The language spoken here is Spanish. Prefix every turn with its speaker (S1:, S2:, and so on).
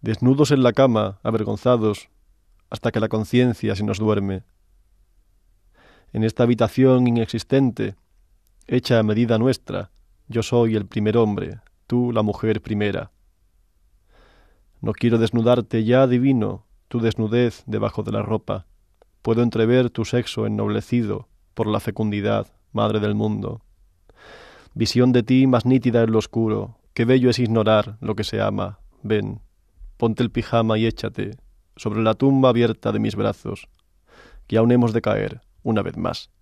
S1: desnudos en la cama, avergonzados, hasta que la conciencia se nos duerme. En esta habitación inexistente, hecha a medida nuestra, yo soy el primer hombre, tú la mujer primera. No quiero desnudarte ya, divino, tu desnudez debajo de la ropa. Puedo entrever tu sexo ennoblecido por la fecundidad, madre del mundo. Visión de ti más nítida en lo oscuro, qué bello es ignorar lo que se ama, ven ponte el pijama y échate sobre la tumba abierta de mis brazos, que aún hemos de caer una vez más.